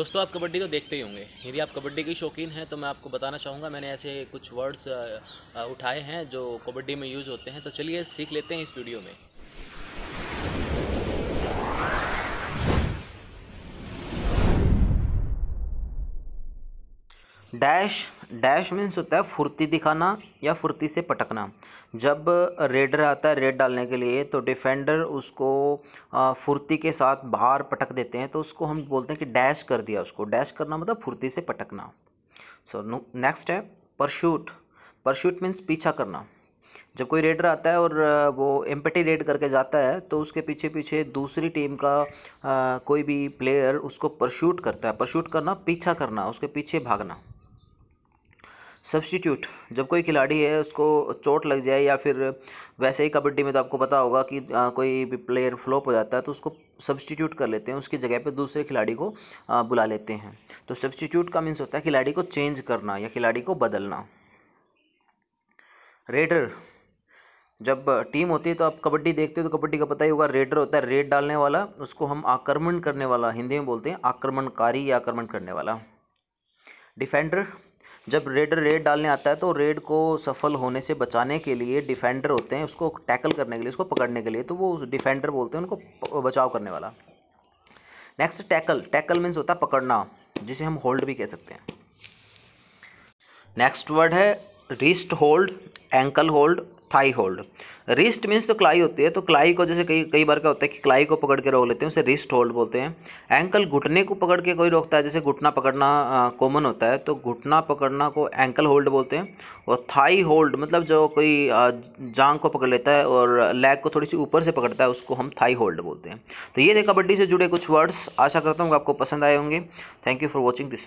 दोस्तों आप कबड्डी तो देखते ही होंगे यदि आप कबड्डी के शौकीन हैं तो मैं आपको बताना चाहूँगा मैंने ऐसे कुछ वर्ड्स उठाए हैं जो कबड्डी में यूज़ होते हैं तो चलिए सीख लेते हैं इस वीडियो में डैश डैश मीन्स होता है फुर्ती दिखाना या फुर्ती से पटकना जब रेडर आता है रेड डालने के लिए तो डिफेंडर उसको फुर्ती के साथ बाहर पटक देते हैं तो उसको हम बोलते हैं कि डैश कर दिया उसको डैश करना मतलब फुर्ती से पटकना सो नेक्स्ट है परशूट परशूट मीन्स पीछा करना जब कोई रेडर आता है और वो एम्पटी रेड करके जाता है तो उसके पीछे पीछे दूसरी टीम का आ, कोई भी प्लेयर उसको परशूट करता है परशूट करना पीछा करना उसके पीछे भागना सब्सटीट्यूट जब कोई खिलाड़ी है उसको चोट लग जाए या फिर वैसे ही कबड्डी में तो आपको पता होगा कि आ, कोई भी प्लेयर फ्लॉप हो जाता है तो उसको सब्सटीट्यूट कर लेते हैं उसकी जगह पे दूसरे खिलाड़ी को आ, बुला लेते हैं तो सब्सटीट्यूट का मीन्स होता है खिलाड़ी को चेंज करना या खिलाड़ी को बदलना रेडर जब टीम होती है तो आप कबड्डी देखते हो तो कबड्डी का पता ही होगा रेडर होता है रेड डालने वाला उसको हम आक्रमण करने वाला हिंदी में बोलते हैं आक्रमणकारी या आक्रमण करने वाला डिफेंडर जब रेडर रेड डालने आता है तो रेड को सफल होने से बचाने के लिए डिफेंडर होते हैं उसको टैकल करने के लिए उसको पकड़ने के लिए तो वो उस डिफेंडर बोलते हैं उनको बचाव करने वाला नेक्स्ट टैकल टैकल मीन्स होता है पकड़ना जिसे हम होल्ड भी कह सकते हैं नेक्स्ट वर्ड है wrist hold ankle hold thigh hold wrist means तो क्लाई होती है तो क्लाई को जैसे कई कई बार क्या होता है कि क्लाई को पकड़ के रोक लेते हैं उसे रिस्ट होल्ड बोलते हैं एंकल घुटने को पकड़ के कोई रोकता है जैसे घुटना पकड़ना कॉमन होता है तो घुटना पकड़ना को एंकल होल्ड बोलते हैं और थाई होल्ड मतलब जो कोई जांग को पकड़ लेता है और लेग को थोड़ी सी ऊपर से पकड़ता है उसको हम थाई होल्ड बोलते हैं तो ये थे कबड्डी से जुड़े कुछ वर्ड्स आशा करता हूँ आपको पसंद आए होंगे thank you for watching this